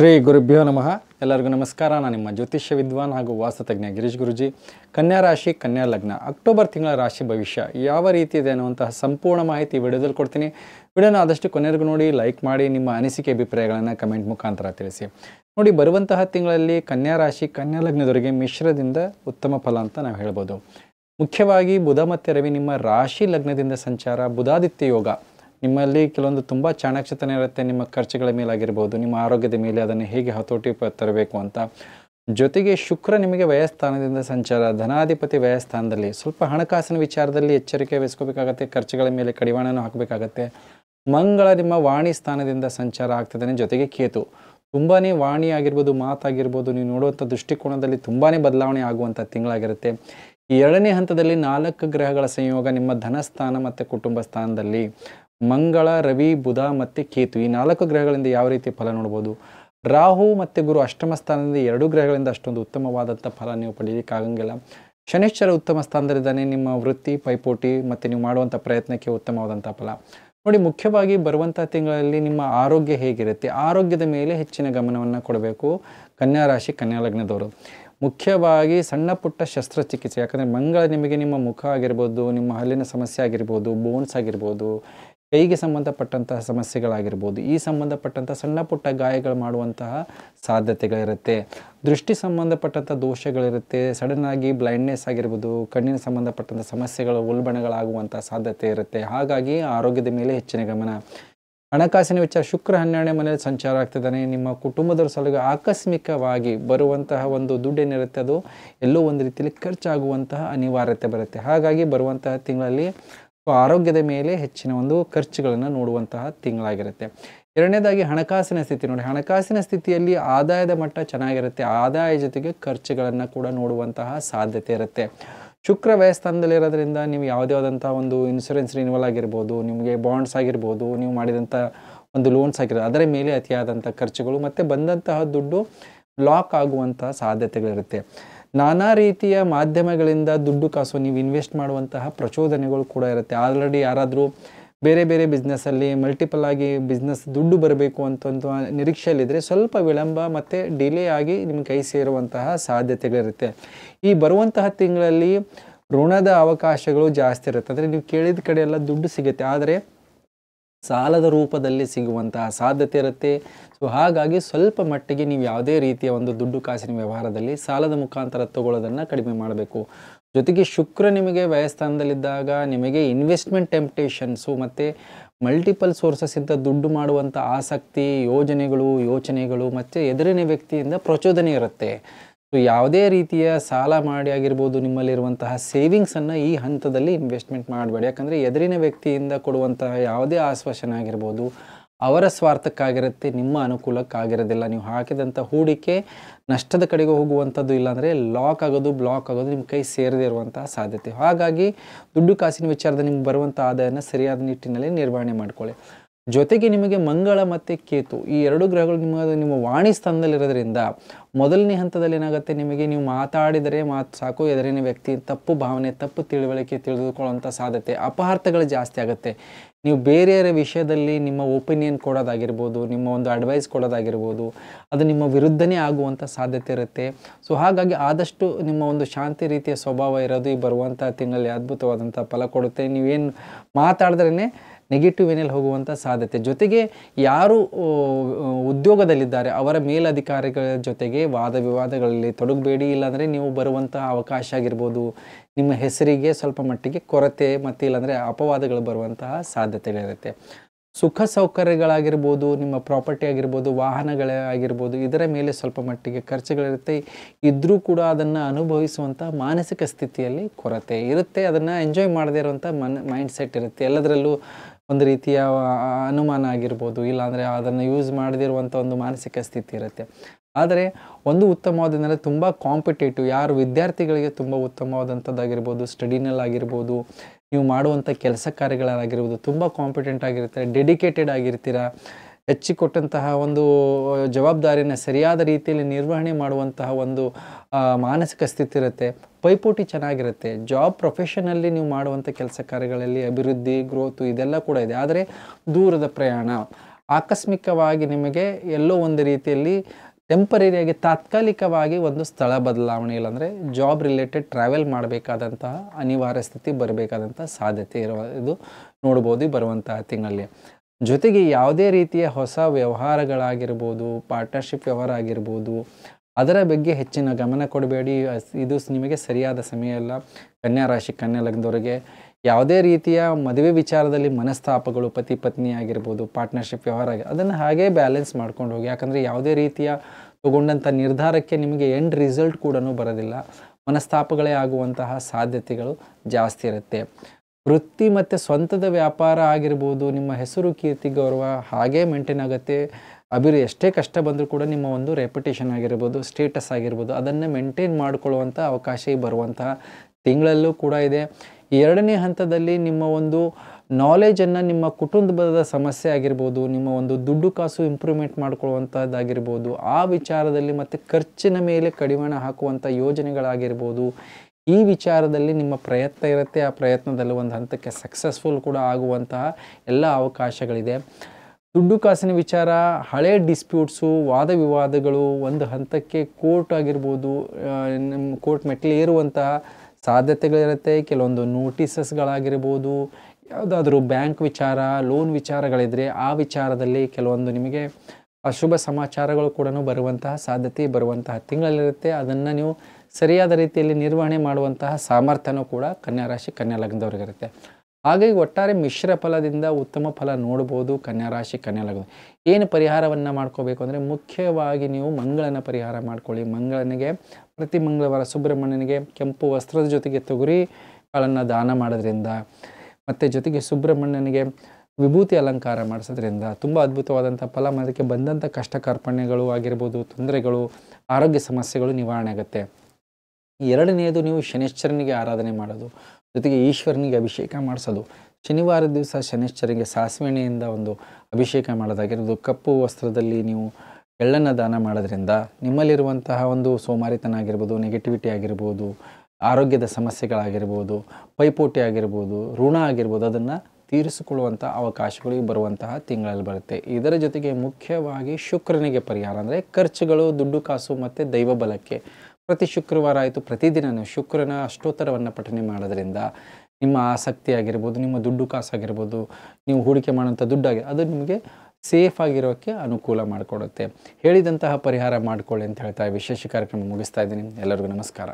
ಶ್ರೀ ಗುರುಭ್ಯೋ ನಮಃ ಎಲ್ಲರಿಗೂ ನಮಸ್ಕಾರ ನಾನು ನಿಮ್ಮ ಜ್ಯೋತಿಷ್ಯ ವಿದ್ವಾನ್ ಹಾಗೂ ವಾಸತಜ್ಞ ಗಿರೀಶ್ ಗುರುಜಿ ಕನ್ಯಾ ರಾಶಿ ಕನ್ಯಾ ಲಗ್ನ ಅಕ್ಟೋಬರ್ ತಿಂಗಳ ರಾಶಿ ಭವಿಷ್ಯ ಯಾವ ರೀತಿ ಇದೆ ಅನ್ನುವಂತಹ ಸಂಪೂರ್ಣ ಮಾಹಿತಿ ವಿಡಿಯೋದಲ್ಲಿ ಕೊಡ್ತೀನಿ ವಿಡಿಯೋನ ಆದಷ್ಟು ಕೊನೆಗೂ ನೋಡಿ ಲೈಕ್ ಮಾಡಿ ನಿಮ್ಮ ಅನಿಸಿಕೆ ಅಭಿಪ್ರಾಯಗಳನ್ನು ಕಮೆಂಟ್ ಮುಖಾಂತರ ತಿಳಿಸಿ ನೋಡಿ ಬರುವಂತಹ ತಿಂಗಳಲ್ಲಿ ಕನ್ಯಾ ರಾಶಿ ಕನ್ಯಾ ಲಗ್ನದವರಿಗೆ ಮಿಶ್ರದಿಂದ ಉತ್ತಮ ಫಲ ಅಂತ ನಾವು ಹೇಳ್ಬೋದು ಮುಖ್ಯವಾಗಿ ಬುಧ ಮತ್ತು ರವಿ ನಿಮ್ಮ ರಾಶಿ ಲಗ್ನದಿಂದ ಸಂಚಾರ ಬುಧಾದಿತ್ಯ ಯೋಗ ನಿಮ್ಮಲ್ಲಿ ಕೆಲವೊಂದು ತುಂಬ ಚಾಣಾಕ್ಷತನ ಇರುತ್ತೆ ನಿಮ್ಮ ಖರ್ಚುಗಳ ಮೇಲಾಗಿರ್ಬೋದು ನಿಮ್ಮ ಆರೋಗ್ಯದ ಮೇಲೆ ಅದನ್ನು ಹೇಗೆ ಹತೋಟಿ ತರಬೇಕು ಅಂತ ಜೊತೆಗೆ ಶುಕ್ರ ನಿಮಗೆ ವಯಸ್ಥಾನದಿಂದ ಸಂಚಾರ ಧನಾಧಿಪತಿ ವಯಸ್ಥಾನದಲ್ಲಿ ಸ್ವಲ್ಪ ಹಣಕಾಸಿನ ವಿಚಾರದಲ್ಲಿ ಎಚ್ಚರಿಕೆ ವಹಿಸ್ಕೋಬೇಕಾಗತ್ತೆ ಖರ್ಚುಗಳ ಮೇಲೆ ಕಡಿವಾಣನೂ ಹಾಕಬೇಕಾಗತ್ತೆ ಮಂಗಳ ನಿಮ್ಮ ವಾಣಿ ಸ್ಥಾನದಿಂದ ಸಂಚಾರ ಆಗ್ತದೆ ಜೊತೆಗೆ ಕೇತು ತುಂಬಾ ವಾಣಿ ಆಗಿರ್ಬೋದು ಮಾತಾಗಿರ್ಬೋದು ನೀವು ನೋಡುವಂಥ ದೃಷ್ಟಿಕೋನದಲ್ಲಿ ತುಂಬಾ ಬದಲಾವಣೆ ಆಗುವಂಥ ತಿಂಗಳಾಗಿರುತ್ತೆ ಎರಡನೇ ಹಂತದಲ್ಲಿ ನಾಲ್ಕು ಗ್ರಹಗಳ ಸಂಯೋಗ ನಿಮ್ಮ ಧನಸ್ಥಾನ ಮತ್ತು ಕುಟುಂಬ ಸ್ಥಾನದಲ್ಲಿ ಮಂಗಳ ರವಿ ಬುಧ ಮತ್ತು ಕೇತು ಈ ನಾಲ್ಕು ಗ್ರಹಗಳಿಂದ ಯಾವ ರೀತಿ ಫಲ ನೋಡ್ಬೋದು ರಾಹು ಮತ್ತು ಗುರು ಅಷ್ಟಮ ಸ್ಥಾನದಿಂದ ಎರಡು ಗ್ರಹಗಳಿಂದ ಅಷ್ಟೊಂದು ಉತ್ತಮವಾದಂಥ ಫಲ ನೀವು ಪಡೆಯಲಿಕ್ಕಾಗಂಗಿಲ್ಲ ಶನಿಶ್ಚರ ಉತ್ತಮ ಸ್ಥಾನದಲ್ಲಿದ್ದಾನೆ ನಿಮ್ಮ ವೃತ್ತಿ ಪೈಪೋಟಿ ಮತ್ತು ನೀವು ಮಾಡುವಂಥ ಪ್ರಯತ್ನಕ್ಕೆ ಉತ್ತಮವಾದಂಥ ಫಲ ನೋಡಿ ಮುಖ್ಯವಾಗಿ ಬರುವಂಥ ತಿಂಗಳಲ್ಲಿ ನಿಮ್ಮ ಆರೋಗ್ಯ ಹೇಗಿರುತ್ತೆ ಆರೋಗ್ಯದ ಮೇಲೆ ಹೆಚ್ಚಿನ ಗಮನವನ್ನು ಕೊಡಬೇಕು ಕನ್ಯಾ ರಾಶಿ ಕನ್ಯಾ ಲಗ್ನದವರು ಮುಖ್ಯವಾಗಿ ಸಣ್ಣ ಪುಟ್ಟ ಶಸ್ತ್ರಚಿಕಿತ್ಸೆ ಯಾಕಂದರೆ ಮಂಗಳ ನಿಮಗೆ ನಿಮ್ಮ ಮುಖ ಆಗಿರ್ಬೋದು ನಿಮ್ಮ ಹಲ್ಲಿನ ಸಮಸ್ಯೆ ಆಗಿರ್ಬೋದು ಬೋನ್ಸ್ ಆಗಿರ್ಬೋದು ಕೈಗೆ ಸಂಬಂಧಪಟ್ಟಂತಹ ಸಮಸ್ಯೆಗಳಾಗಿರ್ಬೋದು ಈ ಸಂಬಂಧಪಟ್ಟಂಥ ಸಣ್ಣ ಪುಟ್ಟ ಗಾಯಗಳು ಮಾಡುವಂತಹ ಸಾಧ್ಯತೆಗಳಿರುತ್ತೆ ದೃಷ್ಟಿ ಸಂಬಂಧಪಟ್ಟಂಥ ದೋಷಗಳಿರುತ್ತೆ ಸಡನ್ನಾಗಿ ಬ್ಲೈಂಡ್ನೆಸ್ ಆಗಿರ್ಬೋದು ಕಣ್ಣಿನ ಸಂಬಂಧಪಟ್ಟಂಥ ಸಮಸ್ಯೆಗಳು ಉಲ್ಬಣಗಳಾಗುವಂಥ ಸಾಧ್ಯತೆ ಇರುತ್ತೆ ಹಾಗಾಗಿ ಆರೋಗ್ಯದ ಮೇಲೆ ಹೆಚ್ಚಿನ ಗಮನ ಹಣಕಾಸಿನ ವಿಚಾರ ಶುಕ್ರ ಹನ್ನೆರಡನೇ ಮನೆಯಲ್ಲಿ ಸಂಚಾರ ಆಗ್ತಿದ್ದಾನೆ ನಿಮ್ಮ ಕುಟುಂಬದವ್ರ ಸಲುವಾಗಿ ಆಕಸ್ಮಿಕವಾಗಿ ಬರುವಂತಹ ಒಂದು ದುಡ್ಡೇನಿರುತ್ತೆ ಅದು ಎಲ್ಲೋ ಒಂದು ರೀತಿಯಲ್ಲಿ ಖರ್ಚಾಗುವಂತಹ ಅನಿವಾರ್ಯತೆ ಬರುತ್ತೆ ಹಾಗಾಗಿ ಬರುವಂತಹ ತಿಂಗಳಲ್ಲಿ ಆರೋಗ್ಯದ ಮೇಲೆ ಹೆಚ್ಚಿನ ಒಂದು ಖರ್ಚುಗಳನ್ನು ನೋಡುವಂತಹ ತಿಂಗಳಾಗಿರುತ್ತೆ ಎರಡನೇದಾಗಿ ಹಣಕಾಸಿನ ಸ್ಥಿತಿ ನೋಡಿ ಹಣಕಾಸಿನ ಸ್ಥಿತಿಯಲ್ಲಿ ಆದಾಯದ ಮಟ್ಟ ಚೆನ್ನಾಗಿರುತ್ತೆ ಆದಾಯ ಜೊತೆಗೆ ಖರ್ಚುಗಳನ್ನು ಕೂಡ ನೋಡುವಂತಹ ಸಾಧ್ಯತೆ ಇರುತ್ತೆ ಶುಕ್ರ ವಯಸ್ಥಾನದಲ್ಲಿರೋದ್ರಿಂದ ನೀವು ಯಾವುದೇ ಆದಂಥ ಒಂದು ಇನ್ಶೂರೆನ್ಸ್ ರಿನಿವಲ್ ಆಗಿರ್ಬೋದು ನಿಮಗೆ ಬಾಂಡ್ಸ್ ಆಗಿರ್ಬೋದು ನೀವು ಮಾಡಿದಂಥ ಒಂದು ಲೋನ್ಸ್ ಆಗಿರೋದು ಅದರ ಮೇಲೆ ಅತಿಯಾದಂಥ ಖರ್ಚುಗಳು ಮತ್ತು ಬಂದಂತಹ ದುಡ್ಡು ಲಾಕ್ ಆಗುವಂತಹ ಸಾಧ್ಯತೆಗಳಿರುತ್ತೆ ನಾನಾ ರೀತಿಯ ಮಾಧ್ಯಮಗಳಿಂದ ದುಡ್ಡು ಕಾಸು ನೀವು ಇನ್ವೆಸ್ಟ್ ಮಾಡುವಂತಹ ಪ್ರಚೋದನೆಗಳು ಕೂಡ ಇರುತ್ತೆ ಆಲ್ರೆಡಿ ಯಾರಾದರೂ ಬೇರೆ ಬೇರೆ ಬಿಸ್ನೆಸ್ಸಲ್ಲಿ ಮಲ್ಟಿಪಲ್ ಆಗಿ ಬಿಸ್ನೆಸ್ ದುಡ್ಡು ಬರಬೇಕು ಅಂತ ನಿರೀಕ್ಷೆಯಲ್ಲಿದ್ದರೆ ಸ್ವಲ್ಪ ವಿಳಂಬ ಮತ್ತು ಡಿಲೇ ಆಗಿ ನಿಮ್ಮ ಕೈ ಸೇರುವಂತಹ ಸಾಧ್ಯತೆಗಳಿರುತ್ತೆ ಈ ಬರುವಂತಹ ತಿಂಗಳಲ್ಲಿ ಋಣದ ಅವಕಾಶಗಳು ಜಾಸ್ತಿ ಇರುತ್ತೆ ಅಂದರೆ ನೀವು ಕೇಳಿದ ಕಡೆ ಎಲ್ಲ ದುಡ್ಡು ಸಿಗುತ್ತೆ ಆದರೆ ಸಾಲದ ರೂಪದಲ್ಲಿ ಸಿಗುವಂತಹ ಸಾಧ್ಯತೆ ಇರುತ್ತೆ ಸೊ ಹಾಗಾಗಿ ಸ್ವಲ್ಪ ಮಟ್ಟಿಗೆ ನೀವು ಯಾವುದೇ ರೀತಿಯ ಒಂದು ದುಡ್ಡು ಕಾಸಿನ ವ್ಯವಹಾರದಲ್ಲಿ ಸಾಲದ ಮುಖಾಂತರ ತಗೊಳ್ಳೋದನ್ನು ಕಡಿಮೆ ಮಾಡಬೇಕು ಜೊತೆಗೆ ಶುಕ್ರ ನಿಮಗೆ ವ್ಯಯಸ್ಥಾನದಲ್ಲಿದ್ದಾಗ ನಿಮಗೆ ಇನ್ವೆಸ್ಟ್ಮೆಂಟ್ ಟೆಂಪ್ಟೇಷನ್ಸು ಮತ್ತು ಮಲ್ಟಿಪಲ್ ಸೋರ್ಸಸ್ಸಿಂದ ದುಡ್ಡು ಮಾಡುವಂಥ ಆಸಕ್ತಿ ಯೋಜನೆಗಳು ಯೋಚನೆಗಳು ಮತ್ತು ಎದುರಿನ ವ್ಯಕ್ತಿಯಿಂದ ಪ್ರಚೋದನೆ ಇರುತ್ತೆ ಯಾವುದೇ ರೀತಿಯ ಸಾಲ ಮಾಡಿ ಆಗಿರ್ಬೋದು ನಿಮ್ಮಲ್ಲಿರುವಂತಹ ಸೇವಿಂಗ್ಸನ್ನು ಈ ಹಂತದಲ್ಲಿ ಇನ್ವೆಸ್ಟ್ಮೆಂಟ್ ಮಾಡಬೇಡಿ ಯಾಕಂದರೆ ಎದುರಿನ ವ್ಯಕ್ತಿಯಿಂದ ಕೊಡುವಂತಹ ಯಾವುದೇ ಆಶ್ವಾಸನೆ ಆಗಿರ್ಬೋದು ಅವರ ಸ್ವಾರ್ಥಕ್ಕಾಗಿರುತ್ತೆ ನಿಮ್ಮ ಅನುಕೂಲಕ್ಕಾಗಿರೋದಿಲ್ಲ ನೀವು ಹಾಕಿದಂಥ ಹೂಡಿಕೆ ನಷ್ಟದ ಕಡೆಗೆ ಹೋಗುವಂಥದ್ದು ಇಲ್ಲಾಂದರೆ ಲಾಕ್ ಆಗೋದು ಬ್ಲಾಕ್ ಆಗೋದು ನಿಮ್ಮ ಕೈ ಸೇರದೇ ಇರುವಂತಹ ಸಾಧ್ಯತೆ ಹಾಗಾಗಿ ದುಡ್ಡು ಕಾಸಿನ ವಿಚಾರದಲ್ಲಿ ನಿಮ್ಗೆ ಬರುವಂಥ ಆದಾಯನ ಸರಿಯಾದ ನಿಟ್ಟಿನಲ್ಲಿ ನಿರ್ವಹಣೆ ಮಾಡಿಕೊಳ್ಳಿ ಜೊತೆಗೆ ನಿಮಗೆ ಮಂಗಳ ಮತ್ತು ಕೇತು ಈ ಎರಡು ಗ್ರಹಗಳು ನಿಮ್ಮ ನಿಮ್ಮ ವಾಣಿ ಸ್ಥಾನದಲ್ಲಿರೋದ್ರಿಂದ ಮೊದಲನೇ ಹಂತದಲ್ಲಿ ಏನಾಗುತ್ತೆ ನಿಮಗೆ ನೀವು ಮಾತಾಡಿದರೆ ಮಾತು ಸಾಕು ಎದುರಿನ ವ್ಯಕ್ತಿ ತಪ್ಪು ಭಾವನೆ ತಪ್ಪು ತಿಳುವಳಿಕೆ ತಿಳಿದುಕೊಳ್ಳುವಂಥ ಸಾಧ್ಯತೆ ಅಪಹಾರ್ಥಗಳು ಜಾಸ್ತಿ ಆಗುತ್ತೆ ನೀವು ಬೇರೆಯವರ ವಿಷಯದಲ್ಲಿ ನಿಮ್ಮ ಒಪಿನಿಯನ್ ಕೊಡೋದಾಗಿರ್ಬೋದು ನಿಮ್ಮ ಒಂದು ಅಡ್ವೈಸ್ ಕೊಡೋದಾಗಿರ್ಬೋದು ಅದು ನಿಮ್ಮ ವಿರುದ್ಧನೇ ಆಗುವಂಥ ಸಾಧ್ಯತೆ ಇರುತ್ತೆ ಸೊ ಹಾಗಾಗಿ ಆದಷ್ಟು ನಿಮ್ಮ ಒಂದು ಶಾಂತಿ ರೀತಿಯ ಸ್ವಭಾವ ಇರೋದು ಈ ಬರುವಂಥ ತಿಂಗಳಲ್ಲಿ ಅದ್ಭುತವಾದಂಥ ಫಲ ಕೊಡುತ್ತೆ ನೀವೇನು ಮಾತಾಡಿದ್ರೇ ನೆಗೆಟಿವ್ ನೆಗೆಟಿವಿನಲ್ಲಿ ಹೋಗುವಂಥ ಸಾಧ್ಯತೆ ಜೊತೆಗೆ ಯಾರು ಉದ್ಯೋಗದಲ್ಲಿದ್ದಾರೆ ಅವರ ಮೇಲಧಿಕಾರಿಗಳ ಜೊತೆಗೆ ವಾದ ವಿವಾದಗಳಲ್ಲಿ ತೊಡಗಬೇಡಿ ಇಲ್ಲಾಂದರೆ ನೀವು ಬರುವಂಥ ಅವಕಾಶ ಆಗಿರ್ಬೋದು ನಿಮ್ಮ ಹೆಸರಿಗೆ ಸ್ವಲ್ಪ ಮಟ್ಟಿಗೆ ಕೊರತೆ ಮತ್ತು ಇಲ್ಲಾಂದರೆ ಅಪವಾದಗಳು ಬರುವಂತಹ ಸಾಧ್ಯತೆಗಳಿರುತ್ತೆ ಸುಖ ಸೌಕರ್ಯಗಳಾಗಿರ್ಬೋದು ನಿಮ್ಮ ಪ್ರಾಪರ್ಟಿ ಆಗಿರ್ಬೋದು ವಾಹನಗಳೇ ಆಗಿರ್ಬೋದು ಇದರ ಮೇಲೆ ಸ್ವಲ್ಪ ಮಟ್ಟಿಗೆ ಖರ್ಚುಗಳಿರುತ್ತೆ ಇದ್ದರೂ ಕೂಡ ಅದನ್ನು ಅನುಭವಿಸುವಂಥ ಮಾನಸಿಕ ಸ್ಥಿತಿಯಲ್ಲಿ ಕೊರತೆ ಇರುತ್ತೆ ಅದನ್ನು ಎಂಜಾಯ್ ಮಾಡದೇ ಇರುವಂಥ ಮನ್ ಮೈಂಡ್ ಸೆಟ್ ಇರುತ್ತೆ ಎಲ್ಲದರಲ್ಲೂ ಒಂದು ರೀತಿಯ ಅನುಮಾನ ಆಗಿರ್ಬೋದು ಇಲ್ಲಾಂದರೆ ಅದನ್ನು ಯೂಸ್ ಮಾಡದಿರುವಂಥ ಒಂದು ಮಾನಸಿಕ ಸ್ಥಿತಿ ಇರುತ್ತೆ ಆದರೆ ಒಂದು ಉತ್ತಮವಾದರೆ ತುಂಬ ಕಾಂಪಿಟೇಟಿವ್ ಯಾರು ವಿದ್ಯಾರ್ಥಿಗಳಿಗೆ ತುಂಬ ಉತ್ತಮವಾದಂಥದ್ದಾಗಿರ್ಬೋದು ಸ್ಟಡಿನಲ್ಲಾಗಿರ್ಬೋದು ನೀವು ಮಾಡುವಂಥ ಕೆಲಸ ಕಾರ್ಯಗಳಾಗಿರ್ಬೋದು ತುಂಬ ಕಾಂಪಿಟೆಂಟ್ ಆಗಿರ್ತೀರ ಡೆಡಿಕೇಟೆಡ್ ಆಗಿರ್ತೀರ ಹೆಚ್ಚಿಕೊಟ್ಟಂತಹ ಒಂದು ಜವಾಬ್ದಾರಿನ ಸರಿಯಾದ ರೀತಿಯಲ್ಲಿ ನಿರ್ವಹಣೆ ಮಾಡುವಂತಹ ಒಂದು ಮಾನಸಿಕ ಸ್ಥಿತಿ ಇರುತ್ತೆ ಪೈಪೋಟಿ ಚೆನ್ನಾಗಿರುತ್ತೆ ಜಾಬ್ ಪ್ರೊಫೆಷನಲ್ಲಿ ನೀವು ಮಾಡುವಂಥ ಕೆಲಸ ಕಾರ್ಯಗಳಲ್ಲಿ ಅಭಿವೃದ್ಧಿ ಗ್ರೋತು ಇದೆಲ್ಲ ಕೂಡ ಇದೆ ಆದರೆ ದೂರದ ಪ್ರಯಾಣ ಆಕಸ್ಮಿಕವಾಗಿ ನಿಮಗೆ ಎಲ್ಲೋ ಒಂದು ರೀತಿಯಲ್ಲಿ ಟೆಂಪರರಿಯಾಗಿ ತಾತ್ಕಾಲಿಕವಾಗಿ ಒಂದು ಸ್ಥಳ ಬದಲಾವಣೆ ಇಲ್ಲಾಂದರೆ ಜಾಬ್ ರಿಲೇಟೆಡ್ ಟ್ರಾವೆಲ್ ಮಾಡಬೇಕಾದಂತಹ ಅನಿವಾರ್ಯ ಸ್ಥಿತಿ ಬರಬೇಕಾದಂಥ ಸಾಧ್ಯತೆ ಇರುವ ಇದು ನೋಡ್ಬೋದು ಬರುವಂತಹ ತಿಂಗಳಲ್ಲಿ ಜೊತೆಗೆ ಯಾವುದೇ ರೀತಿಯ ಹೊಸ ವ್ಯವಹಾರಗಳಾಗಿರ್ಬೋದು ಪಾರ್ಟ್ನರ್ಶಿಪ್ ವ್ಯವಹಾರ ಆಗಿರ್ಬೋದು ಅದರ ಬಗ್ಗೆ ಹೆಚ್ಚಿನ ಗಮನ ಕೊಡಬೇಡಿ ಇದು ನಿಮಗೆ ಸರಿಯಾದ ಸಮಯ ಅಲ್ಲ ಕನ್ಯಾ ರಾಶಿ ಕನ್ಯಾ ಲಗ್ನದವರಿಗೆ ಯಾವುದೇ ರೀತಿಯ ಮದುವೆ ವಿಚಾರದಲ್ಲಿ ಮನಸ್ತಾಪಗಳು ಪತಿ ಪತ್ನಿ ಆಗಿರ್ಬೋದು ಪಾರ್ಟ್ನರ್ಶಿಪ್ ವ್ಯವಹಾರ ಆಗಿ ಅದನ್ನು ಹಾಗೇ ಬ್ಯಾಲೆನ್ಸ್ ಮಾಡ್ಕೊಂಡು ಹೋಗಿ ಯಾಕಂದರೆ ಯಾವುದೇ ರೀತಿಯ ತಗೊಂಡಂಥ ನಿರ್ಧಾರಕ್ಕೆ ನಿಮಗೆ ಎಂಡ್ ರಿಸಲ್ಟ್ ಕೂಡ ಬರೋದಿಲ್ಲ ಮನಸ್ತಾಪಗಳೇ ಆಗುವಂತಹ ಸಾಧ್ಯತೆಗಳು ಜಾಸ್ತಿ ಇರುತ್ತೆ ವೃತ್ತಿ ಮತ್ತು ಸ್ವಂತದ ವ್ಯಾಪಾರ ಆಗಿರ್ಬೋದು ನಿಮ್ಮ ಹೆಸರು ಕೀರ್ತಿ ಗೌರವ ಹಾಗೇ ಮೇಂಟೈನ್ ಆಗುತ್ತೆ ಅಭಿರು ಎಷ್ಟೇ ಕಷ್ಟ ಬಂದರೂ ಕೂಡ ನಿಮ್ಮ ಒಂದು ರೆಪ್ಯುಟೇಷನ್ ಆಗಿರ್ಬೋದು ಸ್ಟೇಟಸ್ ಆಗಿರ್ಬೋದು ಅದನ್ನು ಮೇಂಟೈನ್ ಮಾಡಿಕೊಳ್ಳುವಂಥ ಅವಕಾಶ ಬರುವಂತಹ ತಿಂಗಳಲ್ಲೂ ಕೂಡ ಇದೆ ಎರಡನೇ ಹಂತದಲ್ಲಿ ನಿಮ್ಮ ಒಂದು ನಾಲೆಜನ್ನು ನಿಮ್ಮ ಕುಟುಂಬದ ಸಮಸ್ಯೆ ಆಗಿರ್ಬೋದು ನಿಮ್ಮ ಒಂದು ದುಡ್ಡು ಕಾಸು ಇಂಪ್ರೂವ್ಮೆಂಟ್ ಮಾಡ್ಕೊಳ್ಳುವಂಥದ್ದಾಗಿರ್ಬೋದು ಆ ವಿಚಾರದಲ್ಲಿ ಮತ್ತು ಖರ್ಚಿನ ಮೇಲೆ ಕಡಿವಾಣ ಹಾಕುವಂಥ ಯೋಜನೆಗಳಾಗಿರ್ಬೋದು ಈ ವಿಚಾರದಲ್ಲಿ ನಿಮ್ಮ ಪ್ರಯತ್ನ ಇರುತ್ತೆ ಆ ಪ್ರಯತ್ನದಲ್ಲಿ ಒಂದು ಹಂತಕ್ಕೆ ಸಕ್ಸಸ್ಫುಲ್ ಕೂಡ ಆಗುವಂತಹ ಎಲ್ಲ ಅವಕಾಶಗಳಿದೆ ದುಡ್ಡು ಕಾಸಿನ ವಿಚಾರ ಹಳೆ ಡಿಸ್ಪ್ಯೂಟ್ಸು ವಾದ ವಿವಾದಗಳು ಒಂದು ಹಂತಕ್ಕೆ ಕೋರ್ಟ್ ಆಗಿರ್ಬೋದು ನಿಮ್ಮ ಕೋರ್ಟ್ ಮೆಟ್ಟಿಲೇರುವಂತಹ ಸಾಧ್ಯತೆಗಳಿರುತ್ತೆ ಕೆಲವೊಂದು ನೋಟಿಸಸ್ಗಳಾಗಿರ್ಬೋದು ಯಾವುದಾದ್ರೂ ಬ್ಯಾಂಕ್ ವಿಚಾರ ಲೋನ್ ವಿಚಾರಗಳಿದ್ರೆ ಆ ವಿಚಾರದಲ್ಲಿ ಕೆಲವೊಂದು ನಿಮಗೆ ಅಶುಭ ಸಮಾಚಾರಗಳು ಕೂಡ ಬರುವಂತಹ ಸಾಧ್ಯತೆ ಬರುವಂತಹ ತಿಂಗಳಲ್ಲಿರುತ್ತೆ ಅದನ್ನು ನೀವು ಸರಿಯಾದ ರೀತಿಯಲ್ಲಿ ನಿರ್ವಹಣೆ ಮಾಡುವಂತಹ ಸಾಮರ್ಥ್ಯನೂ ಕೂಡ ಕನ್ಯಾ ರಾಶಿ ಕನ್ಯಾ ಲಗ್ನದವ್ರಿಗಿರುತ್ತೆ ಹಾಗಾಗಿ ಒಟ್ಟಾರೆ ಮಿಶ್ರ ಫಲದಿಂದ ಉತ್ತಮ ಫಲ ನೋಡ್ಬೋದು ಕನ್ಯಾ ರಾಶಿ ಕನ್ಯಾ ಲಗ್ನ ಏನು ಪರಿಹಾರವನ್ನು ಮಾಡ್ಕೋಬೇಕು ಅಂದರೆ ಮುಖ್ಯವಾಗಿ ನೀವು ಮಂಗಳನ ಪರಿಹಾರ ಮಾಡ್ಕೊಳ್ಳಿ ಮಂಗಳನಿಗೆ ಪ್ರತಿ ಮಂಗಳವಾರ ಸುಬ್ರಹ್ಮಣ್ಯನಿಗೆ ಕೆಂಪು ವಸ್ತ್ರದ ಜೊತೆಗೆ ತೊಗರಿ ಕಾಳನ್ನು ದಾನ ಮಾಡೋದ್ರಿಂದ ಮತ್ತು ಜೊತೆಗೆ ಸುಬ್ರಹ್ಮಣ್ಯನಿಗೆ ವಿಭೂತಿ ಅಲಂಕಾರ ಮಾಡಿಸೋದ್ರಿಂದ ತುಂಬ ಅದ್ಭುತವಾದಂಥ ಫಲ ಅದಕ್ಕೆ ಬಂದಂಥ ಕಷ್ಟ ಕಾರ್ಪಣ್ಯಗಳು ಆಗಿರ್ಬೋದು ತೊಂದರೆಗಳು ಆರೋಗ್ಯ ಸಮಸ್ಯೆಗಳು ನಿವಾರಣೆ ಆಗುತ್ತೆ ಎರಡನೆಯದು ನೀವು ಶನಿಶ್ಚರನಿಗೆ ಆರಾಧನೆ ಮಾಡೋದು ಜೊತೆಗೆ ಈಶ್ವರನಿಗೆ ಅಭಿಷೇಕ ಮಾಡಿಸೋದು ಶನಿವಾರ ದಿವಸ ಶನಿಶ್ಚರಿಗೆ ಸಾಸಿವೆಣೆಯಿಂದ ಒಂದು ಅಭಿಷೇಕ ಮಾಡೋದಾಗಿರೋದು ಕಪ್ಪು ವಸ್ತ್ರದಲ್ಲಿ ನೀವು ಎಳ್ಳನ್ನು ದಾನ ಮಾಡೋದ್ರಿಂದ ನಿಮ್ಮಲ್ಲಿರುವಂತಹ ಒಂದು ಸೋಮಾರಿತನ ಆಗಿರ್ಬೋದು ನೆಗೆಟಿವಿಟಿ ಆಗಿರ್ಬೋದು ಆರೋಗ್ಯದ ಸಮಸ್ಯೆಗಳಾಗಿರ್ಬೋದು ಪೈಪೋಟಿ ಆಗಿರ್ಬೋದು ಋಣ ಆಗಿರ್ಬೋದು ಅದನ್ನು ತೀರಿಸಿಕೊಳ್ಳುವಂಥ ಅವಕಾಶಗಳಿಗೆ ಬರುವಂತಹ ತಿಂಗಳಲ್ಲಿ ಬರುತ್ತೆ ಇದರ ಜೊತೆಗೆ ಮುಖ್ಯವಾಗಿ ಶುಕ್ರನಿಗೆ ಪರಿಹಾರ ಅಂದರೆ ಖರ್ಚುಗಳು ದುಡ್ಡು ಕಾಸು ಮತ್ತು ದೈವ ಬಲಕ್ಕೆ ಪ್ರತಿ ಶುಕ್ರವಾರ ಆಯಿತು ಪ್ರತಿದಿನ ಶುಕ್ರನ ಅಷ್ಟೋತ್ತರವನ್ನು ಪಠನೆ ಮಾಡೋದ್ರಿಂದ ನಿಮ್ಮ ಆಸಕ್ತಿ ಆಗಿರ್ಬೋದು ನಿಮ್ಮ ದುಡ್ಡು ಕಾಸು ಆಗಿರ್ಬೋದು ನೀವು ಹೂಡಿಕೆ ಮಾಡುವಂಥ ದುಡ್ಡಾಗಿ ಅದು ನಿಮಗೆ ಸೇಫ್ ಆಗಿರೋಕ್ಕೆ ಅನುಕೂಲ ಮಾಡಿಕೊಡುತ್ತೆ ಹೇಳಿದಂತಹ ಪರಿಹಾರ ಮಾಡಿಕೊಳ್ಳಿ ಅಂತ ಹೇಳ್ತಾ ವಿಶೇಷ ಕಾರ್ಯಕ್ರಮ ಮುಗಿಸ್ತಾ ಇದ್ದೀನಿ ಎಲ್ಲರಿಗೂ ನಮಸ್ಕಾರ